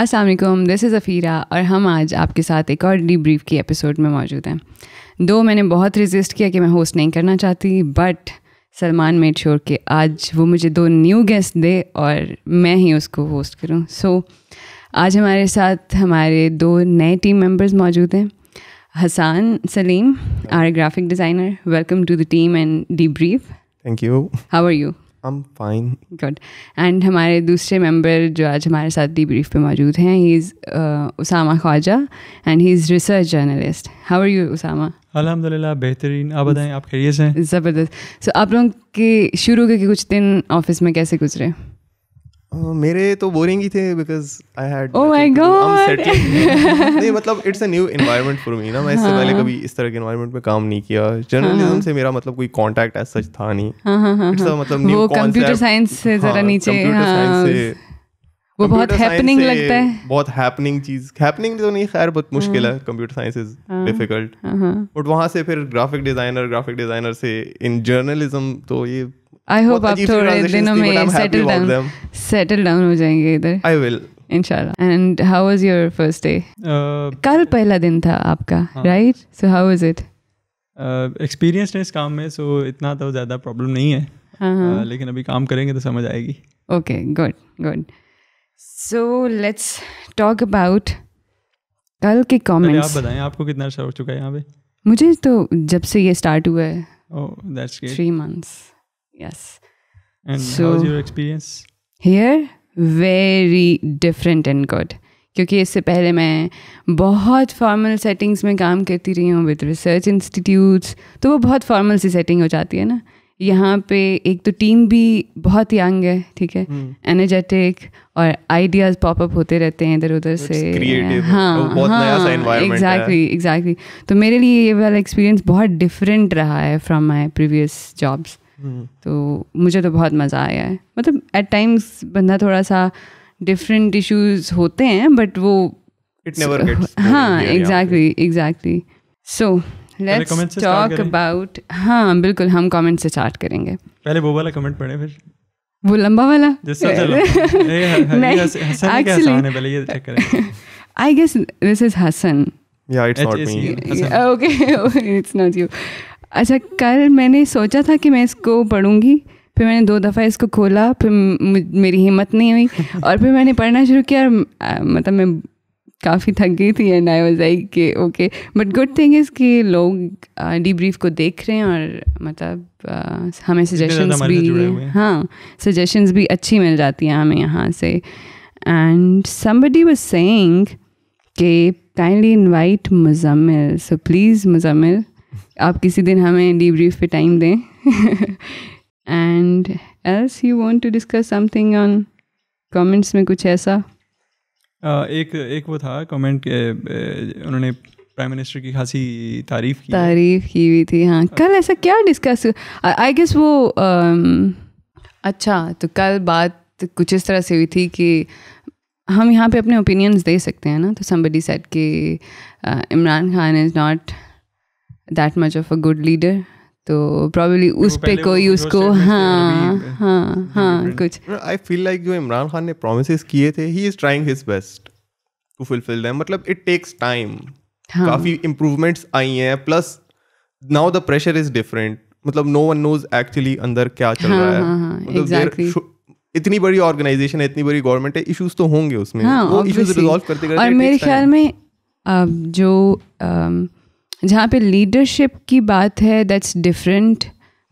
Aslam this is अफ़ीरा और हम आज आपके साथ एक और डी ब्रीफ की एपिसोड में मौजूद हैं दो मैंने बहुत रिजिस्ट किया कि मैं होस्ट नहीं करना चाहती बट सलमान मेड श्योर के आज वो मुझे दो न्यू गेस्ट दे और मैं ही उसको होस्ट करूं सो so, आज हमारे साथ हमारे दो नए टीम मेंबर्स मौजूद हैं Hasan Saleem are graphic designer welcome to the team and debrief thank you how are you I'm fine. Good. And हमारे दूसरे मेंबर जो आज हमारे साथ डी ब्रीफ पे मौजूद हैं he is Usama Khawaja and he is research journalist how are you Usama अलहमदिल्ला बेहतरीन आप बताएं आप खैरियत हैं ज़बरदस्त सो so, आप लोगों के शुरू के कुछ दिन ऑफिस में कैसे गुजरे Uh, मेरे तो बोरिंग ही थे because I had oh my God नहीं मतलब it's a new environment for me ना मैं इससे पहले हाँ। कभी इस तरह के एनवायरनमेंट में काम नहीं किया जर्नलिज्म हाँ। से मेरा मतलब कोई कांटेक्ट ऐसा सच था नहीं इट्स हाँ, मतलब न्यू कंप्यूटर साइंस से जरा नीचे कंप्यूटर वो बहुत हैपनिंग लगता है बहुत हैपनिंग चीज हैपनिंग तो नहीं खैर बहुत मुश्किल है computer science is difficult but वहां से फिर ग्राफिक डिजाइनर ग्राफिक डिजाइनर से इन जर्नलिज्म तो ये आई होप आप थोड़े दिनों में सेटल डाउन सेटल डाउन हो जाएंगे इधर आई विल इंशाल्लाह and how was your first day कल पहला दिन था आपका right so how is it experience है इस काम में सो इतना तो ज़्यादा प्रॉब्लम नहीं है हाँ, हाँ। uh, लेकिन अभी काम करेंगे तो समझ आएगी okay good good so let's talk about कल के कमेंट्स आप बताएं आपको कितना शौक हो चुका है यहाँ पे मुझे तो जब से ये स्टार्ट हुआ है oh that's great 3 months Yes. And so, was your experience? Here, very different and good. क्योंकि इससे पहले मैं बहुत फॉर्मल सेटिंग्स में काम करती रही हूँ विद रिसर्च इंस्टीट्यूट्स तो वो बहुत फॉर्मल सी सेटिंग हो जाती है ना यहाँ पे एक तो टीम भी बहुत यंग है ठीक है एनर्जेटिक hmm. और आइडियाज पॉपअप होते रहते हैं इधर उधर से हाँ हाँ एग्जैक्टली एग्जैक्टली तो मेरे लिए ये वाला एक्सपीरियंस बहुत डिफरेंट रहा है फ्रॉम माई प्रीवियस जॉब्स तो मुझे तो बहुत मज़ा आया है मतलब एट टाइम्स बंदा थोड़ा सा डिफरेंट इश्यूज होते हैं बट वो इट नेवर गेट्स हाँ exactly exactly so let's talk about हाँ बिल्कुल हम कमेंट से स्टार्ट करेंगे पहले वो वाला कमेंट पढ़े फिर वो लंबा वाला I guess this is Hasan Yeah, it's not me. Okay, it's not you. अच्छा कल मैंने सोचा था कि मैं इसको पढ़ूँगी फिर मैंने दो दफ़ा इसको खोला फिर मेरी हिम्मत नहीं हुई और फिर मैंने पढ़ना शुरू किया मतलब मैं काफ़ी थक गई थी एंड आई वाज आई कि okay but good thing is कि लोग डी ब्रीफ को देख रहे हैं और मतलब हमें सजेशंस भी हाँ सजेशंस भी अच्छी मिल जाती हैं हमें यहाँ से एंड समबडी वॉज सेंग के kindly invite Muzammil so please Muzammil आप किसी दिन हमें डीब्रीफ पे टाइम दें and else you want to discuss something on comments में कुछ ऐसा uh, एक एक वो था कमेंट उन्होंने प्राइम मिनिस्टर की खासी तारीफ की तारीफ की हुई थी हाँ, हाँ। कल ऐसा क्या डिस्कस आई गेस वो um, अच्छा तो कल बात कुछ इस तरह से हुई थी कि हम यहाँ पे अपने ओपिनियंस दे सकते हैं ना तो समबडी सेट कि Imran Khan is not that much of a good leader तो प्रॉबली उस पे कोई उसको हाँ हाँ हाँ, हाँ कुछ आई फील लाइक जो इमरान खान ने प्रोमिस किए थे he is trying his best to fulfil them मतलब इट टेक्स टाइम काफ़ी इम्प्रूवमेंट्स आई हैं plus now the pressure is different मतलब नो वन नोज एक्चुअली अंदर क्या चल हाँ, रहा हाँ, मतलब है इतनी बड़ी ऑर्गेनाइजेशन है इतनी बड़ी गवर्नमेंट है इश्यूज तो होंगे उसमें वो इश्यूज रिजॉल्व करते करते और मेरे ख्याल में जो जहाँ पे लीडरशिप की बात है दैट्स डिफरेंट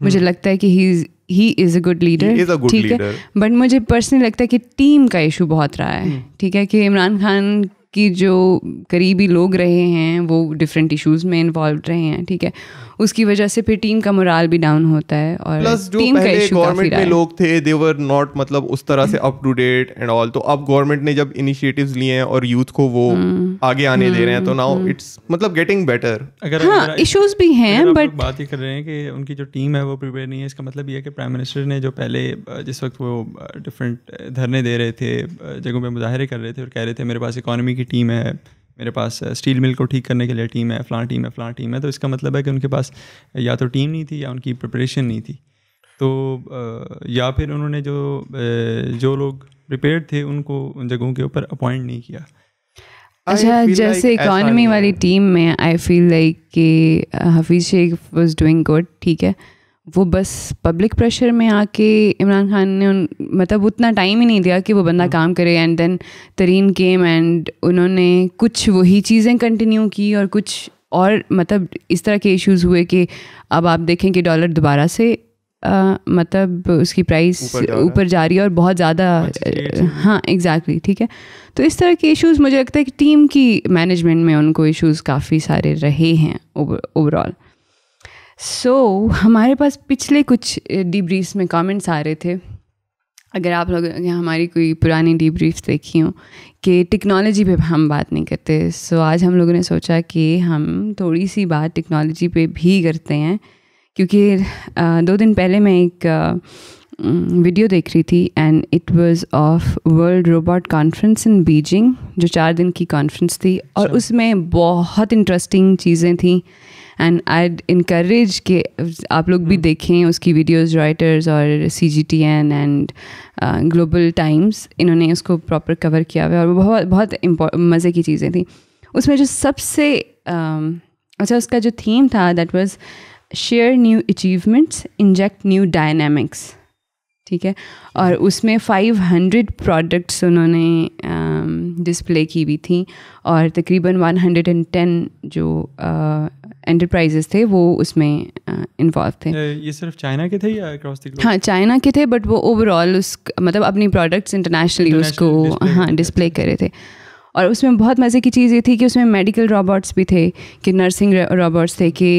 मुझे hmm. लगता है कि he he is a good leader ठीक है बट मुझे पर्सनली लगता है कि टीम का इशू बहुत रहा है hmm. ठीक है कि इमरान खान की जो करीबी लोग रहे हैं वो डिफरेंट इश्यूज में इन्वॉल्व रहे हैं ठीक है उसकी वजह से फिर टीम का मोराल भी डाउन होता है और प्लस जो टीम पहले गवर्नमेंट में लोग थे दे वर नॉट मतलब उस तरह से up to date and all तो अब गवर्नमेंट ने जब इनिशिएटिव्स लिए हैं और यूथ को वो हम्म। आगे आने दे रहे हैं तो नाउ हम्म। इट्स हम्म। मतलब गेटिंग बेटर अगर हाँ इश्यूज भी हैं बट बात ही कर रहे हैं कि उनकी जो टीम है वो प्रिपेयर नहीं है इसका मतलब ये है कि प्राइम मिनिस्टर ने जो पहले जिस वक्त वो डिफरेंट धरने दे रहे थे जगहों पर मुजाहरे कर रहे थे और कह रहे थे मेरे पास इकोनॉमी की टीम है मेरे पास स्टील मिल को ठीक करने के लिए टीम है फ़लाँ टीम है फ़लाँ टीम है तो इसका मतलब है कि उनके पास या तो टीम नहीं थी या उनकी प्रिपरेशन नहीं थी तो या फिर उन्होंने जो जो लोग प्रिपेयर थे उनको उन जगहों के ऊपर अपॉइंट नहीं किया अच्छा जैसे इकॉनमी वाली टीम में आई फील लाइक कि Hafeez Shaikh was doing good ठीक है वो बस पब्लिक प्रेशर में आके इमरान खान ने उन मतलब उतना टाइम ही नहीं दिया कि वो बंदा हाँ। काम करे एंड देन तरीन केम एंड उन्होंने कुछ वही चीज़ें कंटिन्यू की और कुछ और मतलब इस तरह के इश्यूज हुए कि अब आप देखें कि डॉलर दोबारा से आ, मतलब उसकी प्राइस ऊपर जा रही है और बहुत ज़्यादा हाँ एग्जैक्टली ठीक है तो इस तरह के इश्यूज मुझे लगता है कि टीम की मैनेजमेंट में उनको इश्यूज काफ़ी सारे रहे हैं ओवरऑल सो so, हमारे पास पिछले कुछ डिब्रीफ्स में कमेंट्स आ रहे थे अगर आप लोग हमारी कोई पुरानी डिब्रीफ्स देखी हो कि टेक्नोलॉजी पे हम बात नहीं करते सो so, आज हम लोगों ने सोचा कि हम थोड़ी सी बात टेक्नोलॉजी पे भी करते हैं क्योंकि दो दिन पहले मैं एक वीडियो देख रही थी and it was of world robot conference in Beijing जो चार दिन की कॉन्फ्रेंस थी और अच्छा। उसमें बहुत इंटरेस्टिंग चीज़ें थी एंड आई इनक्रेज के आप लोग भी hmm. देखें उसकी वीडियोज़ राइटर्स और C G T N and Global Times इन्होंने उसको प्रॉपर कवर किया हुआ और वो बहुत बहुत मज़े की चीज़ें थी उसमें जो सबसे um, अच्छा उसका जो थीम था that was share new achievements inject new dynamics ठीक है और hmm. उसमें 500 प्रोडक्ट्स उन्होंने डिस्प्ले um, की हुई थी और तकरीबन 110 जो uh, एंटरप्राइजेस थे वो उसमें इन्वॉल्व थे तो ये सिर्फ चाइना के थे या हाँ चाइना के थे बट वो ओवरऑल उस मतलब अपनी प्रोडक्ट्स इंटरनेशनली उसको हाँ डिस्प्ले करे थे और उसमें बहुत मज़े की चीज़ ये थी कि उसमें मेडिकल रोबोट्स भी थे कि नर्सिंग रोबोट्स थे कि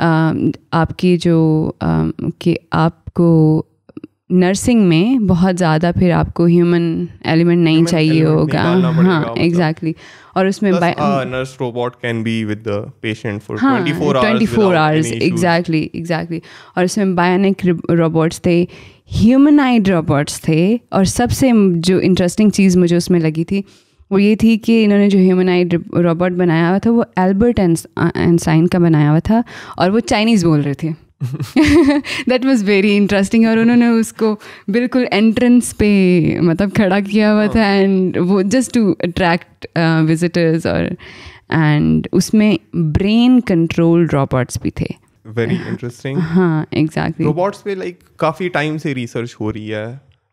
आपकी जो कि आपको नर्सिंग में बहुत ज़्यादा फिर आपको ह्यूमन एलिमेंट नहीं चाहिए होगा हाँ एग्जैक्टली और उसमें nurse robot can be with the patient for 24 hours hours exactly exactly और उसमें बायोनिक रोबोट्स थे ह्यूमनाइड रोबोट्स थे और सबसे जो इंटरेस्टिंग चीज़ मुझे उसमें लगी थी वो ये थी कि इन्होंने जो ह्यूमनाइड रोबोट बनाया हुआ था वो एल्बर्ट एंसाइन का बनाया हुआ था और वो चाइनीज़ बोल रहे थे दैट वॉज वेरी इंटरेस्टिंग और उन्होंने उसको बिल्कुल एंट्रेंस पे मतलब खड़ा किया हुआ था एंड हाँ। वो जस्ट टू अट्रैक्ट विजिटर्स और एंड उसमें ब्रेन कंट्रोल रोबोट्स भी थे वेरी इंटरेस्टिंग हाँ एग्जैक्टली रोबोट्स पे लाइक काफ़ी टाइम से रिसर्च हो रही है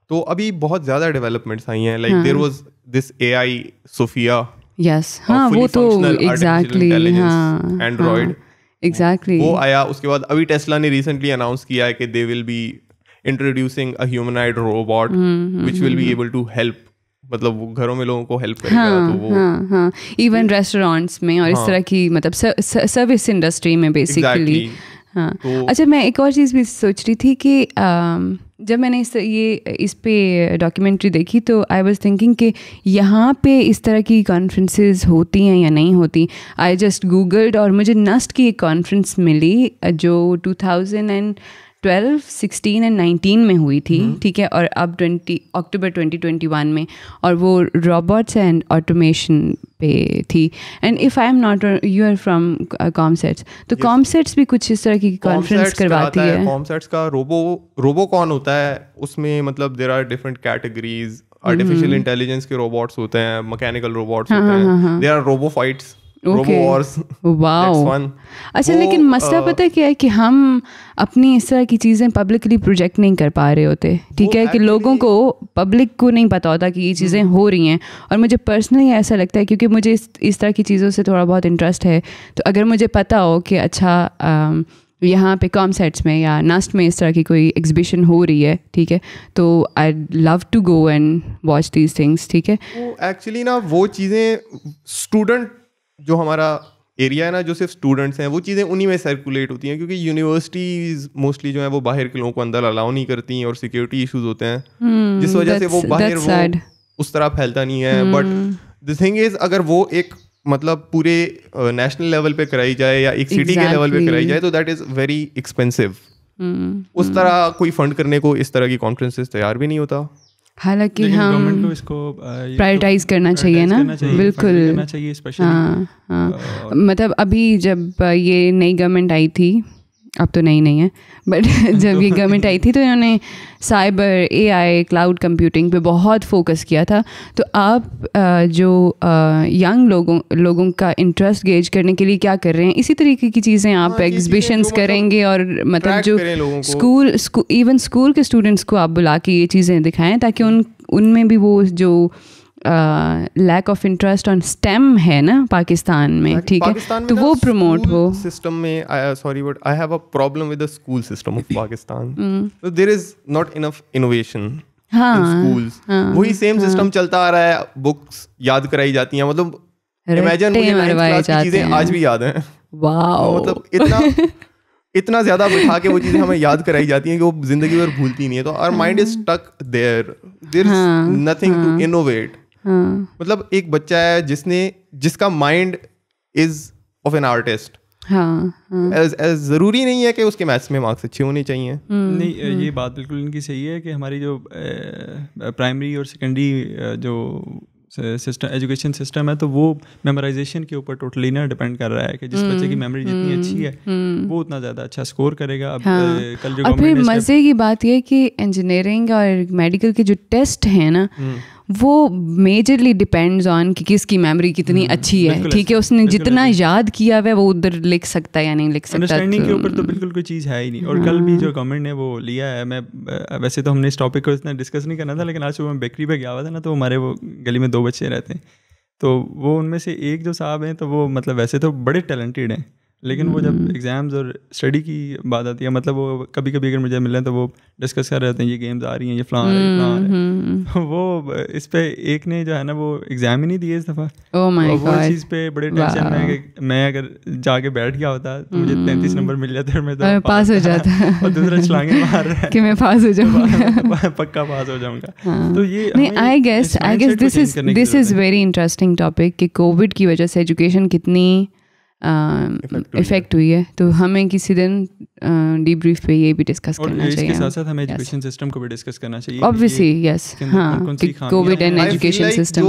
तो अभी बहुत ज़्यादा डेवलपमेंट्स आई हैं like there was this AI Sophia yes हाँ, हाँ वो तो एग्जैक्टली एंड्रॉयड एग्जैक्टली वो आया उसके बाद अभी टेस्ला ने रिसेंटली अनाउंस किया है कि they will be introducing a humanoid robot which will be able to help मतलब वो घरों में लोगों को हेल्प करेगा हाँ, तो वो हाँ, हाँ. इवन रेस्टोरेंट्स में और हाँ. इस तरह की मतलब सर्विस इंडस्ट्री में बेसिकली exactly. हाँ तो, अच्छा मैं एक और चीज़ भी सोच रही थी कि जब मैंने इस ये इस पे डॉक्यूमेंट्री देखी तो आई वॉज थिंकिंग कि यहाँ पे इस तरह की कॉन्फ्रेंसेस होती हैं या नहीं होती आई जस्ट गूगल्ड और मुझे नस्ट की एक कॉन्फ्रेंस मिली जो 2000 and twelve sixteen and nineteen में हुई थी हम्म। ठीक है और अब twenty October twenty twenty one में और वो रोबोट्स एंड ऑटोमेशन पे थी and if I am not you are from COMSATS तो कॉमसेट्स भी कुछ इस तरह की कॉन्फ्रेंस करवाती है कॉमसेट्स का रोबो रोबो कौन होता है उसमें मतलब there are different categories artificial intelligence के रोबोट्स होते हैं मैकेनिकल रोबोट्स हाँ, होते हाँ, हैं देर आर रोबो फाइट्स अच्छा लेकिन मसला uh, पता क्या है कि हम अपनी इस तरह की चीज़ें पब्लिकली प्रोजेक्ट नहीं कर पा रहे होते ठीक है कि लोगों को पब्लिक को नहीं पता होता कि ये चीज़ें hmm. हो रही हैं और मुझे पर्सनली ऐसा लगता है क्योंकि मुझे इस इस तरह की चीज़ों से थोड़ा बहुत इंटरेस्ट है तो अगर मुझे पता हो कि अच्छा um, यहाँ पे कॉम सेट्स में या नास्ट में इस तरह की कोई एग्जिबिशन हो रही है ठीक है तो I love to go and watch these things ठीक है एक्चुअली ना वो चीज़ें स्टूडेंट जो हमारा एरिया है ना जो सिर्फ स्टूडेंट्स हैं वो चीज़ें उन्हीं में सर्कुलेट होती हैं क्योंकि यूनिवर्सिटीज़ मोस्टली जो है वो बाहर के लोगों को अंदर अलाउ नहीं करती हैं और सिक्योरिटी इशूज होते हैं hmm, जिस वजह से वो बाहर वो उस तरह फैलता नहीं है बट द थिंग इज अगर वो एक मतलब पूरे नेशनल लेवल पे कराई जाए या एक सिटी exactly. के लेवल पे कराई जाए तो दैट इज़ वेरी एक्सपेंसिव उस hmm. तरह कोई फंड करने को इस तरह की कॉन्फ्रेंसेस तैयार भी नहीं होता हालांकि हम हाँ, प्रायोरिटाइज तो करना चाहिए ना बिल्कुल हाँ हाँ मतलब अभी जब ये नई गवर्नमेंट आई थी अब तो नहीं नहीं है बट जब ये गवर्नमेंट आई थी तो इन्होंने साइबर एआई क्लाउड कंप्यूटिंग पे बहुत फोकस किया था तो आप जो यंग लोगों लोगों का इंटरेस्ट गेज करने के लिए क्या कर रहे हैं इसी तरीके की चीज़ें आप एग्जिबिशंस हाँ, मतलब करेंगे और मतलब जो स्कूल इवन स्कूल के स्टूडेंट्स को आप बुला के ये चीज़ें दिखाएं ताकि उन उनमें भी वो जो lack of interest on STEM है ना पाकिस्तान में ठीक है तो वो प्रमोट हो सिस्टम में sorry but I have a problem with the school system of Pakistan there is not enough innovation schools वही सेम सिस्टम हाँ। चलता आ रहा है बुक्स याद कराई जाती हैं मतलब इमेजिन मुझे चीजें आज भी याद हैं वाओ तो मतलब इतना इतना ज्यादा बिठा के वो चीजें हमें याद कराई जाती हैं कि वो जिंदगी भर भूलती नहीं है तो our mind is stuck there there is nothing to innovate हाँ। मतलब एक बच्चा है जिसने जिसका mind is of an artist हाँ, हाँ. जरूरी नहीं है कि उसके मैथ्स में मार्क्स अच्छे होने चाहिए हम्म, नहीं हम्म। ये बात बिल्कुल इनकी सही है कि हमारी जो प्राइमरी और सेकेंडरी जो सिस्टम एजुकेशन सिस्टम है तो वो मेमोराइजेशन के ऊपर टोटली ना डिपेंड कर रहा है कि जिस बच्चे की मेमोरी हम्म, जितनी अच्छी है वो उतना ज़्यादा अच्छा स्कोर करेगा अब हाँ, कल जो और फिर मज़े की बात यह कि इंजीनियरिंग और मेडिकल के जो टेस्ट हैं ना वो मेजरली डिपेंड्स ऑन कि किसकी मेमोरी कितनी हम्म, अच्छी है ठीक है उसने जितना याद किया हुआ वो उधर लिख सकता है या नहीं लिख सकता अंडरस्टैंडिंग के तो ऊपर तो बिल्कुल कोई चीज़ है ही नहीं और कल भी हाँ। जो गवर्नमेंट ने वो लिया है मैं वैसे तो हमने इस टॉपिक को इतना डिस्कस नहीं करना था लेकिन आज सुबह मैं बेकरी पर गया हुआ था ना तो हमारे वो गली में दो बच्चे रहते हैं तो वो उनमें से एक जो साहब हैं तो वो मतलब वैसे तो बड़े टैलेंटेड हैं लेकिन वो जब एग्ज़ाम्स और स्टडी की बात आती है मतलब वो कभी कभी अगर मुझे मिल रहे हैं तो वो डिस्कस कर रहे थे ये गेम्स आ रही हैं ये फ्लान फलां है। हम्म, वो हम्म, हम्म। इस पर एक ने जो है ना वो एग्ज़ाम ही नहीं दिए इस दफ़ा oh वो चीज़ पे बड़े टेंशन में कि मैं अगर जाके बैठ गया होता तो मुझे तैंतीस नंबर मिल जाते और मैं तो पास हो जाता और दूसरा छलांगे मार रहा है कि मैं पास हो जाऊँगा पक्का पास हो जाऊँगा हाँ। तो ये नहीं I guess I guess this is this is very interesting topic कि कोविड की वजह से एजुकेशन कितनी इफेक्ट um, तो हुई है तो हमें किसी दिन डी uh, ब्रीफ पे ये भी डिस्कस करना चाहिए साथ साथ हमें एजुकेशन सिस्टम को भी डिस्कस करना चाहिए ऑब्वियसली यस हाँ Covid and education system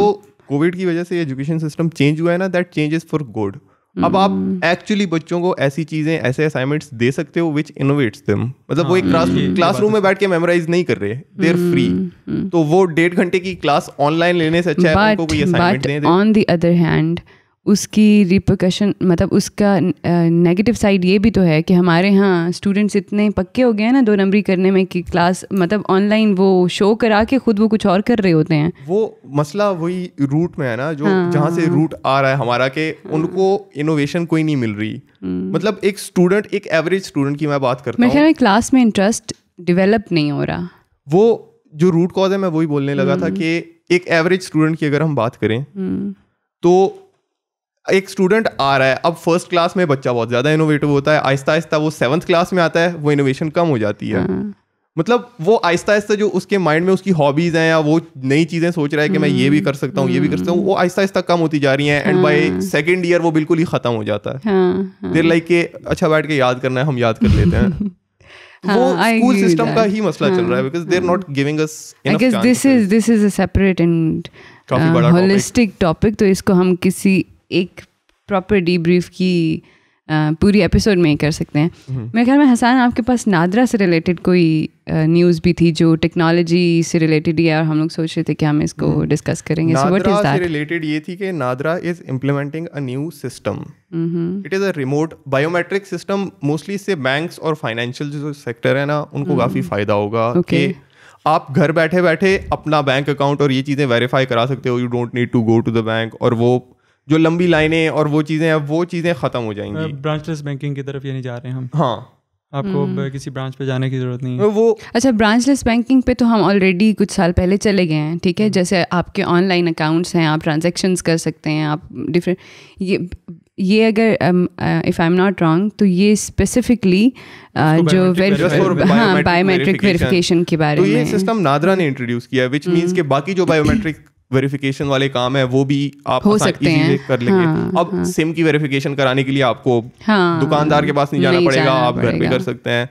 Covid की वजह से एजुकेशन सिस्टम चेंज हुआ है ना that change is for good अब आप एक्चुअली hmm. बच्चों को ऐसी चीजें ऐसे असाइनमेंट्स दे सकते हो विच इनोवेट्स देम मतलब वो एक क्लास हाँ, क्लासरूम में तो बैठ के मेमोराइज नहीं कर रहे दे आर फ्री तो वो डेढ़ घंटे की क्लास ऑनलाइन लेने से अच्छा है उनको कोई असाइनमेंट दे ऑन द अदर हैंड उसकी रिपोकशन मतलब उसका नेगेटिव साइड ये भी तो है कि हमारे यहाँ स्टूडेंट्स इतने पक्के हो गए हैं ना दो नंबरी करने में कि क्लास मतलब ऑनलाइन वो शो करा के खुद वो कुछ और कर रहे होते हैं वो मसला वही रूट में है ना जो हाँ, जहाँ से रूट आ रहा है हमारा के हाँ, उनको इनोवेशन कोई नहीं मिल रही हम्म। मतलब एक स्टूडेंट एक एवरेज स्टूडेंट की मैं बात करता हूँ क्लास में इंटरेस्ट डिवेलप नहीं हो रहा वो जो रूट कॉज है मैं वही बोलने लगा हम्म। था कि एक एवरेज स्टूडेंट की अगर हम बात करें हम्म। तो एक स्टूडेंट आ रहा है अब फर्स्ट क्लास में बच्चा बहुत ज़्यादा इनोवेटिव होता है आहिस्ता आहिस्ता वो सेवंथ क्लास में आता है वो इनोवेशन कम हो जाती है हाँ। मतलब वो आहिस्ता आहिस्ता जो उसके माइंड में उसकी हॉबीज हैं या वो नई चीज़ें सोच रहा है कि मैं ये भी हम्म। कर सकता हूँ ये भी कर सकता हूँ वो हम्म। आहिस्ता आहिस्ता कम होती जा रही है एंड बाई सेकेंड ईयर वो बिल्कुल ही ख़त्म हो जाता है देर लाइक के अच्छा बैठ के याद करना है हम याद कर लेते हैं हाँ, वो स्कूल सिस्टम का ही मसला हाँ, चल रहा है because they are not giving us I this is is a separate and holistic topic तो इसको हम किसी एक प्रॉपर डीब्रीफ की पूरी एपिसोड में कर सकते हैं हम्म। मेरे ख्याल में हसान आपके पास नादरा से रिलेटेड कोई न्यूज़ भी थी जो टेक्नोलॉजी से रिलेटेड या हम लोग सोच रहे थे कि हम इसको डिस्कस हम्म। करेंगे रिलेटेड ये थी कि NADRA is implementing a new system it is a remote biometric system mostly इससे बैंक्स और फाइनेंशियल जो सेक्टर है ना उनको mm-hmm. काफ़ी फ़ायदा होगा ओके आप घर बैठे बैठे अपना बैंक अकाउंट और ये चीज़ें वेरीफाई करा सकते हो you don't need to go to the bank और वो जो लंबी लाइनें और वो चीज़ें अब वो चीज़ें ख़त्म हो जाएंगी ब्रांचलेस बैंकिंग की तरफ ये नहीं जा रहे हैं हम हाँ आपको हम्म। किसी ब्रांच पे जाने की जरूरत नहीं है वो अच्छा ब्रांचलेस बैंकिंग पे तो हम ऑलरेडी कुछ साल पहले चले गए हैं ठीक है हम्म। जैसे आपके ऑनलाइन अकाउंट्स हैं आप ट्रांजेक्शन कर सकते हैं आप डिफरेंट ये ये अगर if I am not wrong तो ये uh, स्पेसिफिकली जो बायोमेट्रिक हाँ, वेरिफिकेशन के बारे तो में सिस्टम नादरा ने इंट्रोड्यूस किया विच मींस के बाकी जो बायोमेट्रिक वेरिफिकेशन वाले काम है वो भी आप हो सकते हैं कर लेंगे हाँ, अब हाँ, सिम की वेरिफिकेशन कराने के लिए आपको हाँ, दुकानदार के पास नहीं जाना नहीं पड़ेगा जाना आप घर पे कर सकते हैं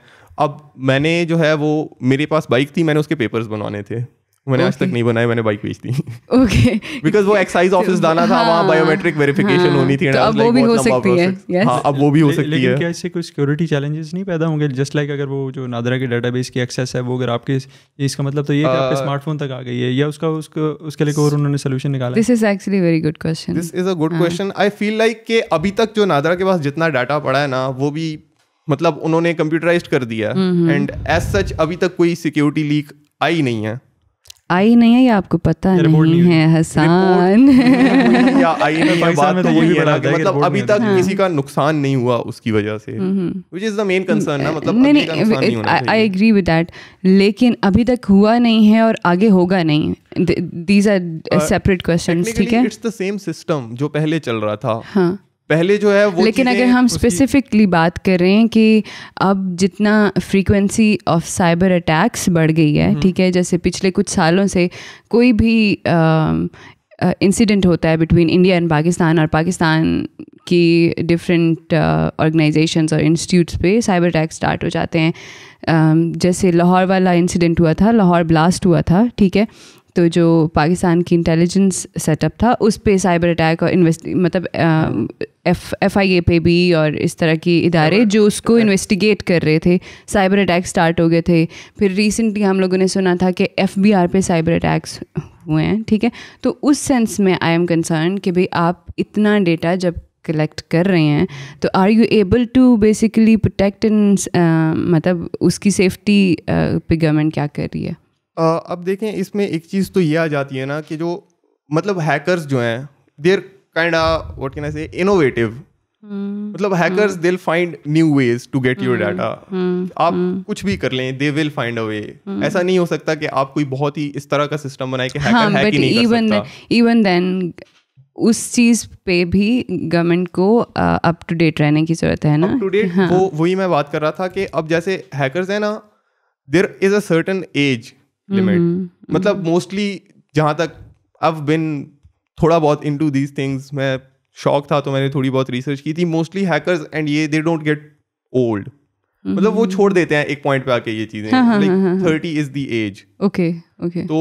अब मैंने जो है वो मेरे पास बाइक थी मैंने उसके पेपर्स बनवाने थे मैंने okay. आज तक नहीं बनाया मैंने बाइक बेच दी ओके बिकॉज वो एक्साइज ऑफिस जाना था वहाँ बायोमेट्रिक हाँ। वेरिफिकेशन हाँ। होनी थी तो हाँ, अब वो भी हो सकती है अब वो भी हो सकती है क्या इससे कोई सिक्योरिटी चैलेंजेस नहीं पैदा होंगे जस्ट लाइक अगर वो जो नादरा के डेटाबेस की एक्सेस है वो अगर आपके इसका मतलब तो ये आपके स्मार्टफोन uh, तक आ गई है या उसका उसको उसके लिए और उन्होंने सोल्यूशन निकाला this is actually very good question this is a good question I feel like के अभी तक जो नादरा के पास जितना डाटा पड़ा है ना वो भी मतलब उन्होंने कंप्यूटराइज कर दिया एंड एज सच अभी तक कोई सिक्योरिटी लीक आई नहीं है आई नहीं है या आपको पता नहीं है हसान या आई नहीं है बात तो वही है ना मतलब अभी तक किसी का नुकसान नहीं हुआ उसकी वजह से which is the main concern ना मतलब नहीं आई एग्री विद दैट लेकिन अभी तक हुआ नहीं है और आगे होगा नहीं दीज आर सेपरेट क्वेश्चंस ठीक है इट्स द सेम सिस्टम जो पहले चल रहा था हाँ। पहले जो है वो लेकिन अगर हम स्पेसिफिकली बात करें कि अब जितना फ्रीक्वेंसी ऑफ साइबर अटैक्स बढ़ गई है हम्म। ठीक है जैसे पिछले कुछ सालों से कोई भी इंसिडेंट uh, होता है बिटवीन इंडिया एंड पाकिस्तान और पाकिस्तान की डिफरेंट ऑर्गेनाइजेशंस और इंस्टीट्यूट्स पे साइबर अटैक स्टार्ट हो जाते हैं Um, जैसे लाहौर वाला इंसिडेंट हुआ था लाहौर ब्लास्ट हुआ था ठीक है तो जो पाकिस्तान की इंटेलिजेंस सेटअप था उस पे साइबर अटैक और इन्वेस्ट मतलब एफ एफ आई ए पे भी और इस तरह की इदारे जो उसको इन्वेस्टिगेट कर रहे थे साइबर अटैक स्टार्ट हो गए थे फिर रिसेंटली हम लोगों ने सुना था कि एफ बी आर पे साइबर अटैक्स हुए हैं ठीक है तो उस सेंस में आई एम कंसर्न कि भाई आप इतना डेटा जब कलेक्ट कर रहे हैं तो are you able to basically protect इन मतलब उसकी सेफ्टी uh, पे गवर्नमेंट क्या कर रही है आ, uh, अब देखें इसमें एक चीज़ तो ये आ जाती है ना कि जो मतलब हैकर्स जो हैं they're kind what can I say innovative मतलब hackers they find new ways to get your data आप hmm. कुछ भी कर लें दे विल फाइंड अ वे ऐसा नहीं हो सकता कि आप कोई बहुत ही इस तरह का सिस्टम बनाए कि हैकर हैक हाँ, ही नहीं कर सकता इवन देन उस चीज पे भी गवर्नमेंट को अप टू डेट रहने की जरूरत है ना टू डेट हाँ. वो वही मैं बात कर रहा था कि अब जैसे हैकर्स हैं ना there is a age limit मतलब मोस्टली जहाँ तक अब बिन थोड़ा बहुत इन टू दीज थिंग्स मैं शौक था तो मैंने थोड़ी बहुत रिसर्च की थी मोस्टली हैकर्स एंड ये दे डोंट गेट ओल्ड मतलब वो हम्म। छोड़ देते हैं एक पॉइंट पे आके ये चीजें like thirty is the age okay okay तो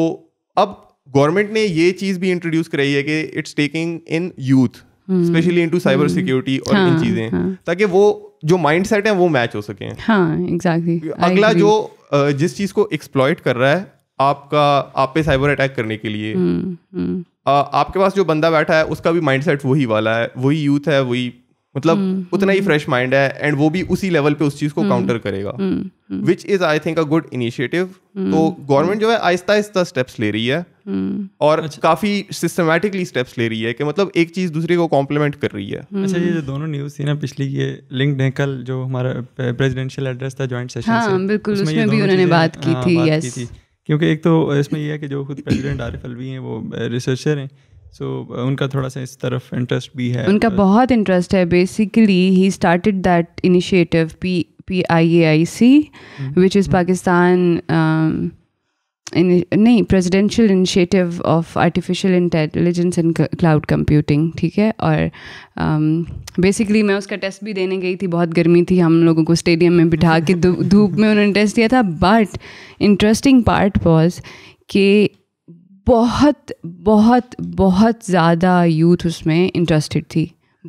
अब गवर्नमेंट ने ये चीज भी इंट्रोड्यूस कराई है कि it's taking in youth specially into cyber security और इन हाँ, चीजें हाँ। ताकि वो जो माइंडसेट है वो मैच हो सके हाँ exactly. अगला जो जिस चीज को एक्सप्लॉयट कर रहा है आपका आप पे साइबर अटैक करने के लिए हुँ, हम्म, हुँ. हम्म। आपके पास जो बंदा बैठा है उसका भी माइंडसेट वही वाला है वही यूथ है वही मतलब हम्म, उतना ही फ्रेश हम्म। माइंड है एंड वो भी उसी लेवल पे उस चीज को काउंटर हम्म, करेगा which is I think a good initiative तो गवर्नमेंट जो है आहिस्ता आहिस्ता स्टेप्स ले रही है और अच्छा। काफी सिस्टमेटिकली स्टेप्स ले रही है कि मतलब एक चीज दूसरे को कॉम्प्लीमेंट कर रही है अच्छा ये जो दोनों न्यूज थी ना पिछली ये लिंक है कल जो हमारा प्रेजिडेंशियल एड्रेस था ज्वाइंट सेशन हाँ, से बिल्कुल उसमें भी उन्होंने बात की हाँ, थी क्योंकि एक तो इसमें यह है कि जो खुद प्रेसिडेंट आरिफ अलवी हैं वो रिसर्चर हैं सो uh, उनका थोड़ा सा इस तरफ इंटरेस्ट भी है उनका बहुत इंटरेस्ट है बेसिकली ही started that initiative P P I A I C which is Pakistan नहीं presidential initiative of artificial intelligence and cloud computing ठीक है और बेसिकली um, मैं उसका टेस्ट भी देने गई थी बहुत गर्मी थी हम लोगों को स्टेडियम में बिठा के धूप में उन्होंने टेस्ट दिया था बट इंटरेस्टिंग पार्ट वॉज कि बहुत बहुत बहुत ज़्यादा यूथ उसमें इंटरेस्टेड थी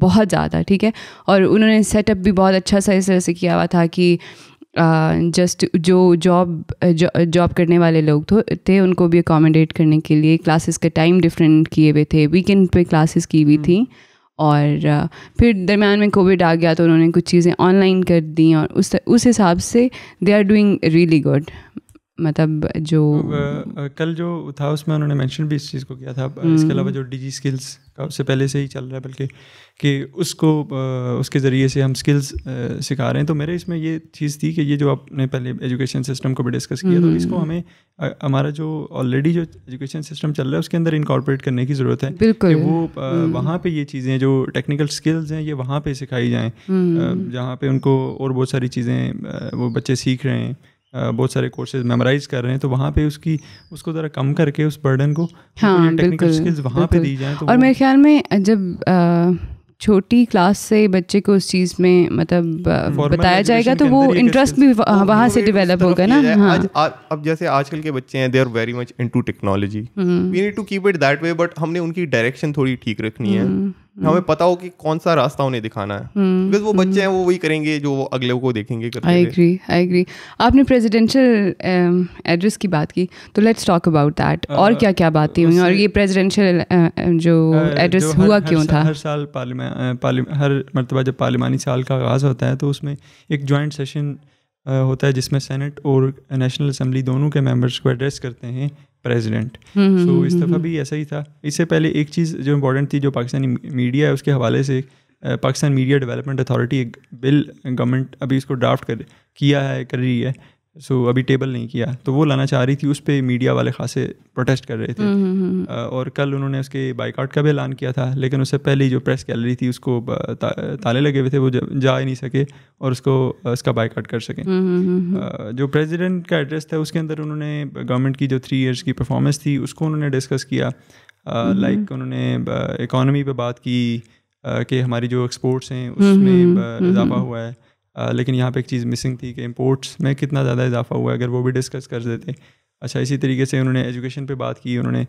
बहुत ज़्यादा ठीक है और उन्होंने सेटअप भी बहुत अच्छा सा इस तरह से किया हुआ था कि जस्ट जो जॉब जॉब करने वाले लोग तो, थे उनको भी अकोमोडेट करने के लिए क्लासेस का टाइम डिफरेंट किए हुए थे वीकेंड पे क्लासेस की हुई हम्म। थी और फिर दरमियान में कोविड आ गया तो उन्होंने कुछ चीज़ें ऑनलाइन कर दी और उस उस हिसाब से they are doing really good मतलब जो कल जो था उसमें उन्होंने मेंशन भी इस चीज़ को किया था इसके हम्म। अलावा जो डिजी स्किल्स का उससे पहले से ही चल रहा है बल्कि कि उसको उसके ज़रिए से हम स्किल्स सिखा रहे हैं तो मेरे इसमें ये चीज़ थी कि ये जो आपने पहले एजुकेशन सिस्टम को भी डिस्कस किया तो हम्म। इसको हमें हमारा जो ऑलरेडी जो एजुकेशन सिस्टम चल रहा है उसके अंदर इनकॉर्पोरेट करने की ज़रूरत है बिल्कुल कि वो हम्म। वहाँ पे ये चीज़ें जो टेक्निकल स्किल्स हैं ये वहाँ पे सिखाई जाएँ जहाँ पे उनको और बहुत सारी चीज़ें वो बच्चे सीख रहे हैं बहुत सारे कोर्सेज मेमोराइज कर रहे हैं तो वहाँ पे उसकी उसको ज़रा कम करके उस बर्डन को हाँ बिल्कुल स्किल्स वहाँ पे दी जाए तो और मेरे ख्याल में जब छोटी क्लास से बच्चे को उस चीज़ में मतलब बताया जाएगा तो वो इंटरेस्ट भी वहाँ से डेवलप होगा ना हाँ अब जैसे आजकल के बच्चे हैं they are very much into technology we need to keep it that way but हमने उनकी डायरेक्शन थोड़ी ठीक रखनी है हम्म। हम्म। हमें पता हो कि कौन सा रास्ता उन्हें दिखाना है बिकॉज हम्म। वो बच्चे हैं हम्म। वो वही करेंगे जो वो अगले को देखेंगे आई एग्री आई एग्री आपने प्रेजिडेंशियल एड्रेस um, की बात की तो लेट्स टॉक अबाउट दैट और क्या क्या बातें हुई और ये प्रेजिडेंशियल uh, uh, जो एड्रेस uh, हुआ क्यों था हर साल पार्लियामेंट हर मरतबा जब पार्लिमानी साल का आगाज़ होता है तो उसमें एक जॉइंट सेशन होता है जिसमें सेनेट और नेशनल असम्बली दोनों के मेंबर्स को एड्रेस करते हैं प्रेसिडेंट हम्म, सो हम्म, so, हम्म, इस दफ़ा भी ऐसा ही था इससे पहले एक चीज़ जो इम्पोर्टेंट थी जो पाकिस्तानी मीडिया है उसके हवाले से पाकिस्तान मीडिया डेवलपमेंट अथॉरिटी एक बिल गवर्नमेंट अभी इसको ड्राफ्ट कर किया है कर रही है सो so, अभी टेबल नहीं किया तो वो लाना चाह रही थी उस पर मीडिया वाले खासे प्रोटेस्ट कर रहे थे हम्म, हम्म, हम्म। और कल उन्होंने उसके बाइकआउट का भी ऐलान किया था लेकिन उससे पहले जो प्रेस गैलरी थी उसको ता, ताले लगे हुए थे वो जा ही नहीं सके और उसको उसका बाइकआउट कर सकें जो प्रेसिडेंट का एड्रेस था उसके अंदर उन्होंने गवर्नमेंट की जो थ्री इयर्स की परफॉर्मेंस थी उसको उन्होंने डिस्कस किया लाइक उन्होंने इकॉनमी पर बात की कि हमारी जो एक्सपोर्ट्स हैं उसमें इजाफा हुआ है आ, लेकिन यहाँ पे एक चीज़ मिसिंग थी कि इम्पोर्ट्स में कितना ज़्यादा इजाफा हुआ है अगर वो भी डिस्कस कर देते अच्छा इसी तरीके से उन्होंने एजुकेशन पे बात की उन्होंने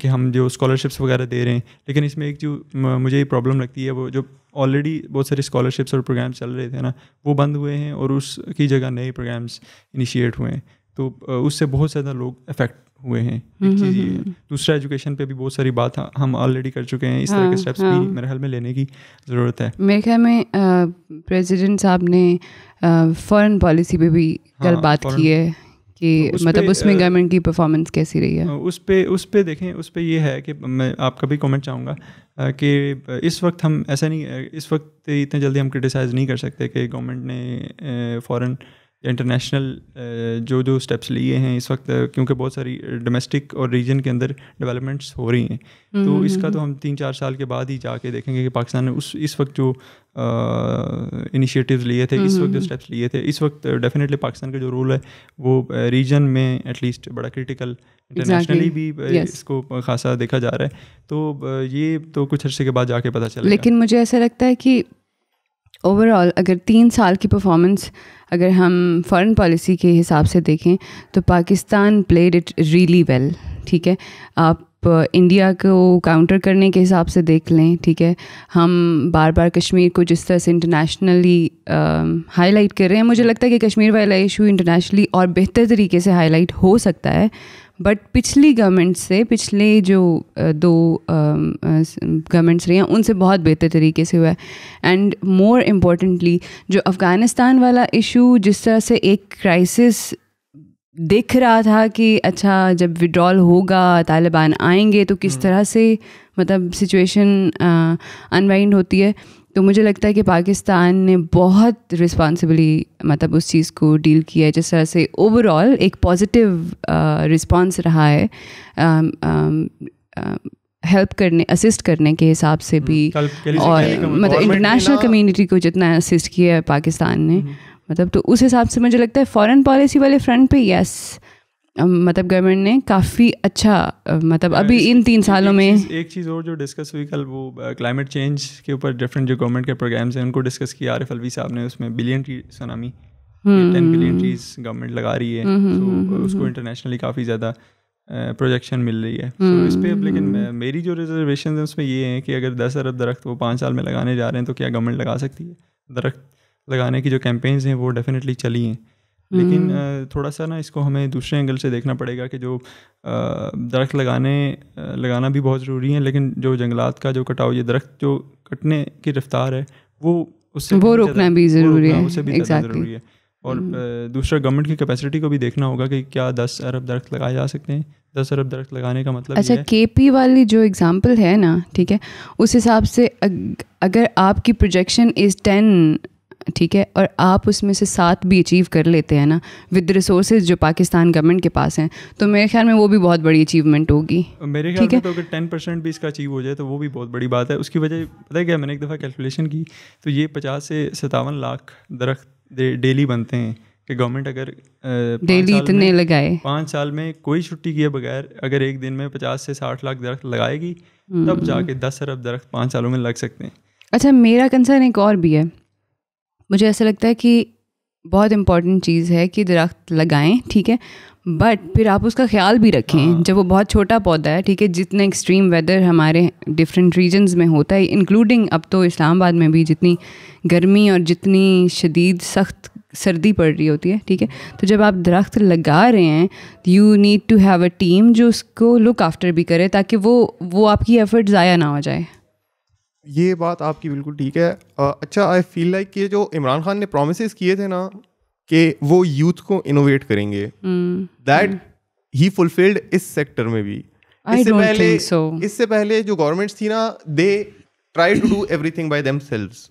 कि हम जो स्कॉलरशिप्स वगैरह दे रहे हैं लेकिन इसमें एक जो मुझे प्रॉब्लम लगती है वो जो ऑलरेडी बहुत सारे स्कॉलरशिप्स और प्रोग्राम्स चल रहे थे ना वो बंद हुए हैं और उसकी जगह नए प्रोग्राम्स इनिशिएट हुए हैं तो उससे बहुत ज़्यादा लोग अफेक्ट हुए हैं एक हम्म, चीज़ हम्म, ये हम्म। दूसरा एजुकेशन पे भी बहुत सारी बात हम ऑलरेडी कर चुके हैं इस हाँ, तरह के स्टेप्स हाँ, भी हाँ। मेरे ख्याल में लेने की ज़रूरत है मेरे ख्याल में प्रेसिडेंट साहब ने फॉरेन पॉलिसी पे भी कल हाँ, बात की है कि तो उस मतलब उसमें गवर्नमेंट की परफॉर्मेंस कैसी रही है उस पर उस पर देखें उस पर यह है कि मैं आपका भी कमेंट चाहूँगा कि इस वक्त हम ऐसा नहीं इस वक्त इतने जल्दी हम क्रिटिसाइज़ नहीं कर सकते कि गवर्नमेंट ने फॉरेन इंटरनेशनल uh, जो जो स्टेप्स लिए हैं इस वक्त क्योंकि बहुत सारी डोमेस्टिक और रीजन के अंदर डेवलपमेंट्स हो रही हैं हम्म, तो हम्म, इसका हम्म। तो हम तीन चार साल के बाद ही जाके देखेंगे कि पाकिस्तान ने उस इस वक्त जो इनिशिएटिव्स लिए थे इस वक्त जो स्टेप्स लिए थे इस वक्त डेफिनेटली पाकिस्तान का जो रोल है वो रीजन में एटलीस्ट बड़ा क्रिटिकल इंटरनेशनली भी इसको खासा देखा जा रहा है तो ये तो कुछ अर्से के बाद जाके पता चला लेकिन मुझे ऐसा लगता है कि ओवरऑल अगर तीन साल की परफॉर्मेंस अगर हम फॉरेन पॉलिसी के हिसाब से देखें तो Pakistan played it really well ठीक है आप इंडिया को काउंटर करने के हिसाब से देख लें ठीक है हम बार बार कश्मीर को जिस तरह से इंटरनेशनली हाईलाइट कर रहे हैं मुझे लगता है कि कश्मीर वाला इशू इंटरनेशनली और बेहतर तरीके से हाईलाइट हो सकता है बट पिछली गवर्नमेंट से पिछले जो दो गवर्नमेंट्स रही हैं उनसे बहुत बेहतर तरीके से हुआ है एंड मोर इम्पोर्टेंटली जो अफ़गानिस्तान वाला इशू जिस तरह से एक क्राइसिस दिख रहा था कि अच्छा जब विड्रॉल होगा तालिबान आएंगे तो किस हम्म। तरह से मतलब सिचुएशन अनवाइंड होती है तो मुझे लगता है कि पाकिस्तान ने बहुत रिस्पॉन्सिबली मतलब उस चीज़ को डील किया है जिस तरह से ओवरऑल एक पॉजिटिव रिस्पॉन्स रहा है हेल्प uh, uh, हेल्प करने असिस्ट करने के हिसाब से भी हम्म, और मतलब इंटरनेशनल मतलब कम्युनिटी को जितना असिस्ट किया है पाकिस्तान ने हम्म। मतलब तो उस हिसाब से मुझे लगता है फॉरेन पॉलिसी वाले फ्रंट पे यस मतलब गवर्नमेंट ने काफ़ी अच्छा मतलब अभी इन तीन सालों में एक चीज़ और जो डिस्कस हुई कल वो क्लाइमेट चेंज के ऊपर डिफरेंट जो गवर्नमेंट के प्रोग्राम्स हैं उनको डिस्कस किया आरिफ अलवी साहब ने उसमें billion tree tsunami ten billion trees government लगा रही है तो उसको इंटरनेशनली काफ़ी ज़्यादा प्रोजेक्शन मिल रही है तो इस पर लेकिन मेरी जो रिजर्वेशन है उसमें ये है कि अगर दस अरब दरख्त वो पाँच साल में लगाने जा रहे हैं तो क्या गवर्नमेंट लगा सकती है दरख्त लगाने की जो कैंपेन्स हैं वो डेफिनेटली चली हैं लेकिन हम्म। थोड़ा सा ना इसको हमें दूसरे एंगल से देखना पड़ेगा कि जो दरख्त लगाने लगाना भी बहुत ज़रूरी है लेकिन जो जंगलात का जो कटाव ये दरख्त जो कटने की रफ्तार है वो उससे वो रोकना भी ज़रूरी है उससे भी ज़रूरी है और हम्म। दूसरा गवर्नमेंट की कैपेसिटी को भी देखना होगा कि क्या दस अरब दरख्त लगाए जा सकते हैं दस अरब दरख्त लगाने का मतलब अच्छा के पी वाली जो एग्ज़ाम्पल है ना ठीक है उस हिसाब से अग, अगर आपकी प्रोजेक्शन इज़ टेन ठीक है और आप उसमें से सात भी अचीव कर लेते हैं ना विद रिसोर्सेज जो पाकिस्तान गवर्नमेंट के पास हैं तो मेरे ख्याल में वो भी बहुत बड़ी अचीवमेंट होगी मेरे ख्याल में तो अगर टेन परसेंट भी इसका अचीव हो जाए तो वो भी बहुत बड़ी बात है उसकी वजह पता है क्या मैंने एक दफ़ा कैलकुलेशन की तो ये पचास से सतावन लाख दरख्त डेली बनते हैं कि गवर्नमेंट अगर डेली इतने लगाए पाँच साल में कोई छुट्टी किए बगैर अगर एक दिन में पचास से साठ लाख दरख्त लगाएगी तब हम्म। जाके दस अरब दरख्त पाँच सालों में लग सकते हैं अच्छा मेरा कंसर्न एक और भी है मुझे ऐसा लगता है कि बहुत इम्पॉर्टेंट चीज़ है कि दरख्त लगाएं ठीक है बट फिर आप उसका ख्याल भी रखें हाँ। जब वो बहुत छोटा पौधा है ठीक है जितने एक्सट्रीम वेदर हमारे डिफरेंट रीजन्स में होता है इंक्लूडिंग अब तो इस्लामाबाद में भी जितनी गर्मी और जितनी शदीद सख्त सर्दी पड़ रही होती है ठीक है तो जब आप दरख्त लगा रहे हैं you need to have a team जो उसको लुक आफ्टर भी करे ताकि वो वो आपकी एफर्ट ज़ाया ना हो जाए ये बात आपकी बिल्कुल ठीक है आ, अच्छा आई फील लाइक ये जो इमरान खान ने प्रोमिस किए थे ना कि वो यूथ को इनोवेट करेंगे दैट ही फुलफिल्ड इस सेक्टर में भी इससे पहले so. इससे पहले जो गवर्नमेंट्स थी ना they try to do everything by themselves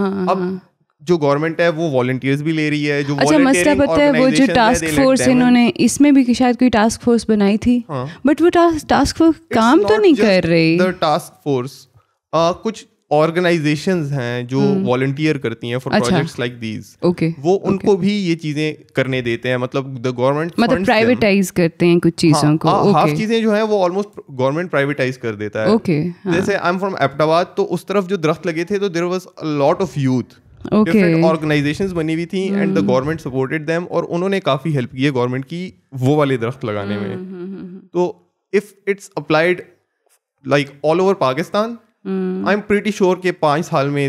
अब हाँ। जो गवर्नमेंट है वो वॉलंटियर्स भी ले रही है जो अच्छा मसला पता है वो जो टास्क फोर्स इन्होंने इसमें भी शायद कोई टास्क फोर्स बनाई थी बट हाँ. वो टास्क टास्क फोर्स काम तो नहीं कर रही द टास्क फोर्स आ, कुछ ऑर्गेनाइजेशन हैं जो वॉल्टियर हम्म। करती हैं for projects like these okay वो उनको okay. भी ये चीजें करने देते हैं मतलब द गवर्नमेंट मतलब प्राइवेटाइज करते हैं कुछ हाँ, चीजों को हाँ, okay. चीजें जो है वो ऑलमोस्ट गवर्नमेंट प्राइवेटाइज कर देता है ओके okay, हाँ. जैसे आई एम फ्रॉम एपटाबाद तो उस तरफ जो दरख्त लगे थे तो there was lot of youth organizations okay. बनी हुई थी and the government supported them और उन्होंने काफी हेल्प की है गवर्नमेंट की वो वाले दरख्त लगाने में hmm, hmm, hmm, तो if it's applied like all over Pakistan I am pretty sure के पांच साल में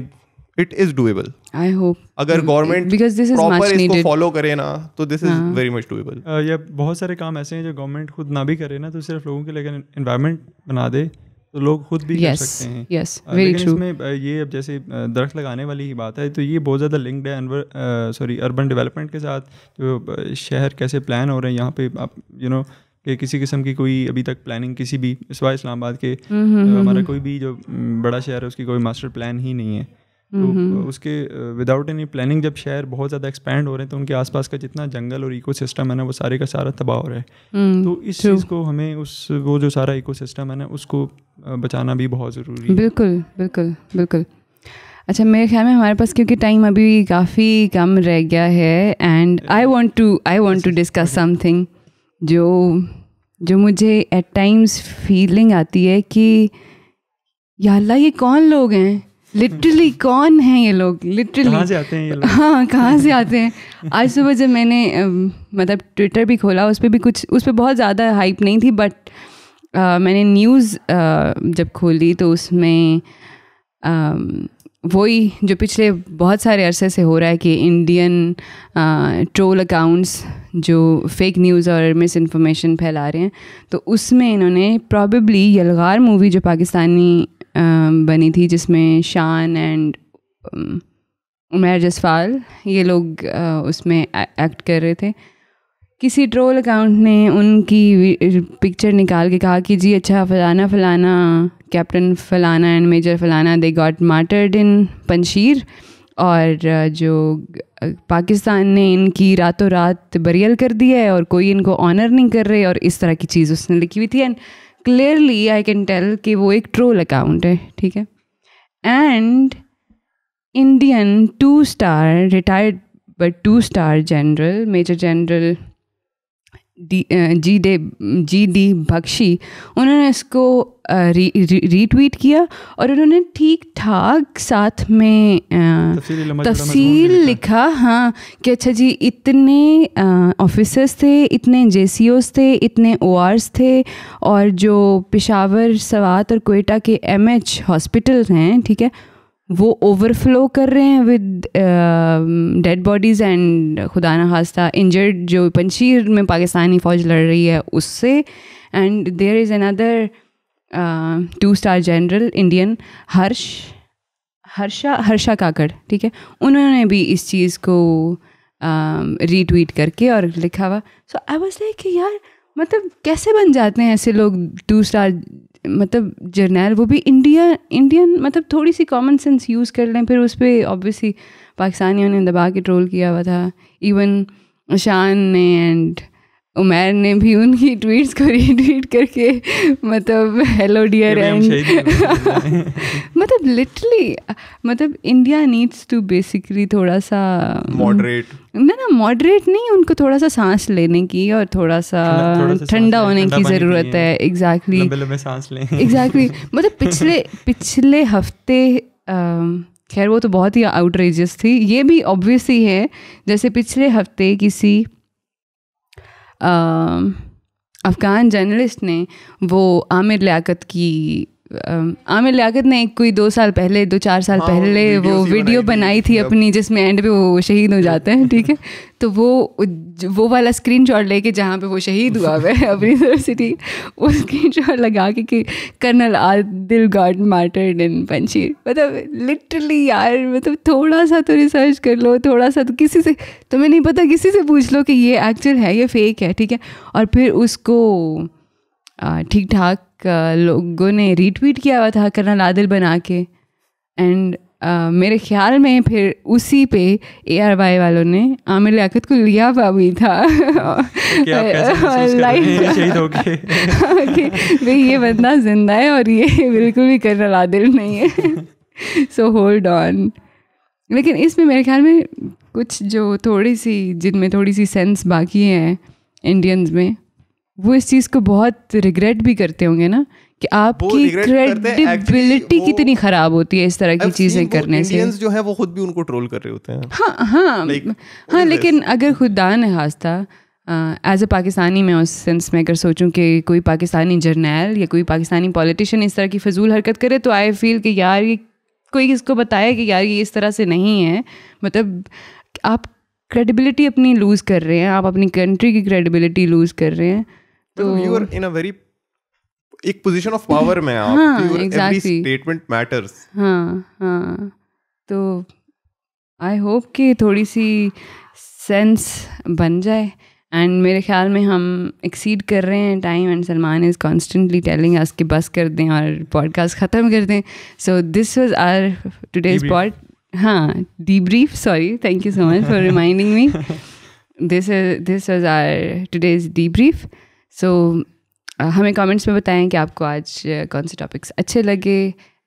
it is doable I hope अगर government because this is proper इसको फॉलो करे ना तो this is very much doable या बहुत सारे काम ऐसे हैं जो गवर्नमेंट खुद ना भी करे ना तो सिर्फ लोगों के लिए एनवायरनमेंट बना दे तो लोग खुद भी yes, कर सकते हैं यस वेरी ट्रू इसमें uh, ये अब जैसे uh, दरख्त लगाने वाली ही बात है तो ये बहुत ज़्यादा लिंक्ड है सॉरी अर्बन डेवलपमेंट के साथ जो uh, शहर कैसे प्लान हो रहे हैं यहाँ पे आप यू you नो know, कि किसी किस्म की कोई अभी तक प्लानिंग किसी भी इस सिवा इस्लामाबाद के हम्म, हम्म, हम्म, हमारा कोई भी जो बड़ा शहर है उसकी कोई मास्टर प्लान ही नहीं है तो उसके विदाउट एनी प्लानिंग जब शहर बहुत ज़्यादा एक्सपैंड हो रहे हैं तो उनके आसपास का जितना जंगल और सिस्टम है ना वो सारे का सारा तबाह हो रहा है तो इस चीज़ को हमें उस वो जो सारा सिस्टम है ना उसको बचाना भी बहुत ज़रूरी है बिल्कुल बिल्कुल बिल्कुल अच्छा मेरे ख्याल में हमारे पास क्योंकि टाइम अभी काफ़ी कम रह गया है and I want to I want to discuss something जो जो मुझे एट टाइम्स फीलिंग आती है कि याल्ला ये कौन लोग हैं लिटरली हम्म। कौन हैं ये लोग लिटरली कहाँ से आते हैं ये लोग हाँ कहाँ से आते हैं आज सुबह जब मैंने मतलब ट्विटर भी खोला उस पर भी कुछ उस पर बहुत ज़्यादा हाइप नहीं थी बट मैंने न्यूज़ जब खोली तो उसमें वही जो पिछले बहुत सारे अरसे से हो रहा है कि इंडियन ट्रोल अकाउंट्स जो फेक न्यूज़ और मिस इन्फॉर्मेशन फैला रहे हैं तो उसमें इन्होंने प्रॉबेबली यलगार मूवी जो पाकिस्तानी आ, uh, बनी थी जिसमें शान एंड उमेर जसफाल ये लोग आ, uh, उसमें एक्ट कर रहे थे किसी ट्रोल अकाउंट ने उनकी पिक्चर निकाल के कहा कि जी अच्छा फलाना फलाना कैप्टन फलाना एंड मेजर फलाना they got martyred in Panjshir और जो पाकिस्तान ने इनकी रातों रात बरियल कर दी है और कोई इनको ऑनर नहीं कर रहे और इस तरह की चीज़ उसने लिखी हुई थी and clearly I can tell कि वो एक ट्रोल अकाउंट है ठीक है and Indian two star retired but two star general major general D G D G D Bakshi उन्होंने इसको रीट्वीट किया और उन्होंने ठीक ठाक साथ में तफसील लिखा हाँ कि अच्छा जी इतने ऑफिसर्स थे इतने जे थे इतने ओ थे और जो पिशावर सवात और कोयटा के एम हॉस्पिटल हैं ठीक है वो ओवरफ्लो कर रहे हैं विद डेड बॉडीज़ एंड खुदा न खास्ता इंजर्ड जो पंशीर में पाकिस्तानी फ़ौज लड़ रही है उससे and there is another two star general Indian Harsh Harsha Harsha Kakar ठीक है उन्होंने भी इस चीज़ को रीट्वीट um, करके और लिखा हुआ सो आई वाज लाइक यार मतलब कैसे बन जाते हैं ऐसे लोग दूसरा मतलब जर्नैल वो भी इंडिया इंडियन मतलब थोड़ी सी कॉमन सेंस यूज़ कर लें फिर उस पर ऑब्वियसली पाकिस्तानियों ने दबा के ट्रोल किया हुआ था इवन शान ने एंड उमैर ने भी उनकी ट्वीट्स को रीट्वीट करके मतलब हेलो डियर एंड मतलब लिटरली मतलब इंडिया नीड्स टू बेसिकली थोड़ा सा मॉडरेट ना ना मॉडरेट नहीं उनको थोड़ा सा सांस लेने की और थोड़ा सा ठंडा होने की ज़रूरत है एग्जैक्टली एग्जैक्टली मतलब पिछले पिछले हफ्ते खैर वो तो बहुत ही आउटरेजस थी ये भी ऑब्वियसली है जैसे पिछले हफ्ते किसी अफ़गान जर्नलिस्ट ने वो आमिर लियाकत की आमिर लियाकत ने कोई दो साल पहले दो चार साल हाँ, पहले वो वीडियो, वीडियो बनाई थी अपनी जिसमें एंड पे वो शहीद हो जाते हैं ठीक है तो वो वो वाला स्क्रीन शॉट लेके जहाँ पे वो शहीद हुआ हुआ है अपनी यूनिवर्सिटी वो स्क्रीन शॉट लगा के कि colonel Adil got martyred in Panjshir मतलब लिटरली यार मतलब थोड़ा सा तो रिसर्च कर लो थोड़ा सा तो किसी से तुम्हें नहीं पता किसी से पूछ लो कि ये एक्चुअल है ये फेक है ठीक है और फिर उसको ठीक ठाक लोगों ने रीट्वीट किया हुआ था करना आदिल बना के एंड मेरे ख्याल में फिर उसी पे ए आर वाई वालों ने आमिर लियाकत को लिया हुआ भी था भाई ये बंदा जिंदा है और ये बिल्कुल भी करना आदिल नहीं है सो होल्ड ऑन लेकिन इसमें मेरे ख्याल में कुछ जो थोड़ी सी जिनमें थोड़ी सी सेंस बाकी है इंडियंस में वो इस चीज़ को बहुत रिग्रेट भी करते होंगे ना कि आपकी क्रेडिबिलिटी कितनी खराब होती है इस तरह की चीजें करने से जो है वो खुद भी उनको ट्रोल कर रहे होते हैं हाँ हाँ like, हाँ लेकिन अगर खुदा ने हास्ता एज ए पाकिस्तानी मैं उस सेंस में अगर सोचूं कि कोई पाकिस्तानी जर्नैल या कोई पाकिस्तानी पॉलिटिशियन इस तरह की फजूल हरकत करे तो आई फील कि यार ये कोई इसको बताए कि यार ये इस तरह से नहीं है मतलब आप क्रेडिबिलिटी अपनी लूज़ कर रहे हैं आप अपनी कंट्री की क्रेडिबिलिटी लूज़ कर रहे हैं तो you are in a very एक पोजीशन ऑफ पावर में आप एवरी स्टेटमेंट मैटर्स हां हां तो आई होप कि थोड़ी सी सेंस बन जाए एंड मेरे ख्याल में हम एक्सीड कर रहे हैं time and Salman is constantly telling us कि बस कर दें और पॉडकास्ट ख़त्म कर दें so this was our today's pod हाँ the brief sorry thank you so much for reminding me this this was our today's the brief so so, uh, हमें कमेंट्स में बताएं कि आपको आज uh, कौन से टॉपिक्स अच्छे लगे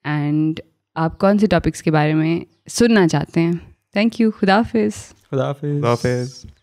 एंड आप कौन से टॉपिक्स के बारे में सुनना चाहते हैं थैंक यू खुदाफिज खुदाफिज खुदाफिज